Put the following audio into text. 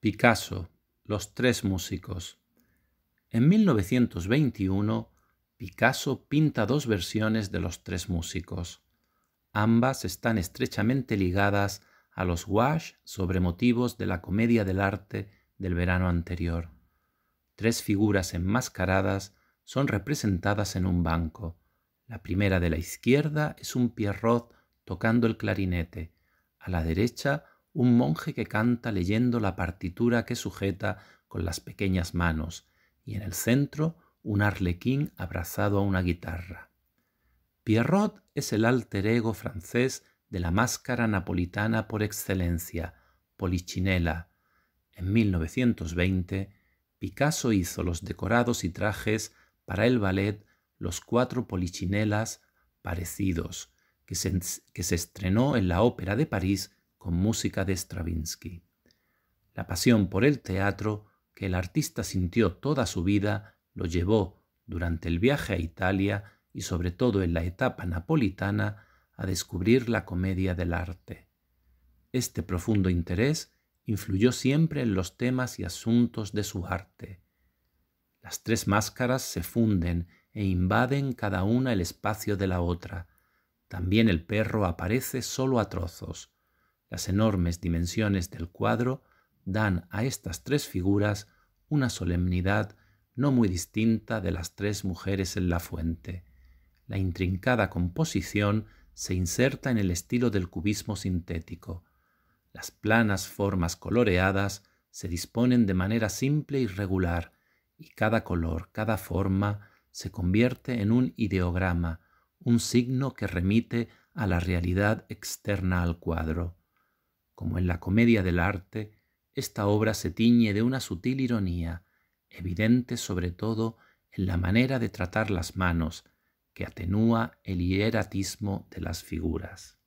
Picasso, Los tres músicos. En 1921, Picasso pinta dos versiones de Los tres músicos. Ambas están estrechamente ligadas a los wash sobre motivos de la comedia del arte del verano anterior. Tres figuras enmascaradas son representadas en un banco. La primera de la izquierda es un Pierrot tocando el clarinete, a la derecha un monje que canta leyendo la partitura que sujeta con las pequeñas manos, y en el centro un arlequín abrazado a una guitarra. Pierrot es el alter ego francés de la máscara napolitana por excelencia, Polichinela. En 1920, Picasso hizo los decorados y trajes para el ballet Los cuatro Polichinelas parecidos, que se, que se estrenó en la Ópera de París con música de Stravinsky. La pasión por el teatro que el artista sintió toda su vida lo llevó, durante el viaje a Italia y sobre todo en la etapa napolitana, a descubrir la comedia del arte. Este profundo interés influyó siempre en los temas y asuntos de su arte. Las tres máscaras se funden e invaden cada una el espacio de la otra. También el perro aparece solo a trozos. Las enormes dimensiones del cuadro dan a estas tres figuras una solemnidad no muy distinta de las tres mujeres en la fuente. La intrincada composición se inserta en el estilo del cubismo sintético. Las planas formas coloreadas se disponen de manera simple y regular, y cada color, cada forma, se convierte en un ideograma, un signo que remite a la realidad externa al cuadro como en la comedia del arte, esta obra se tiñe de una sutil ironía, evidente sobre todo en la manera de tratar las manos, que atenúa el hieratismo de las figuras.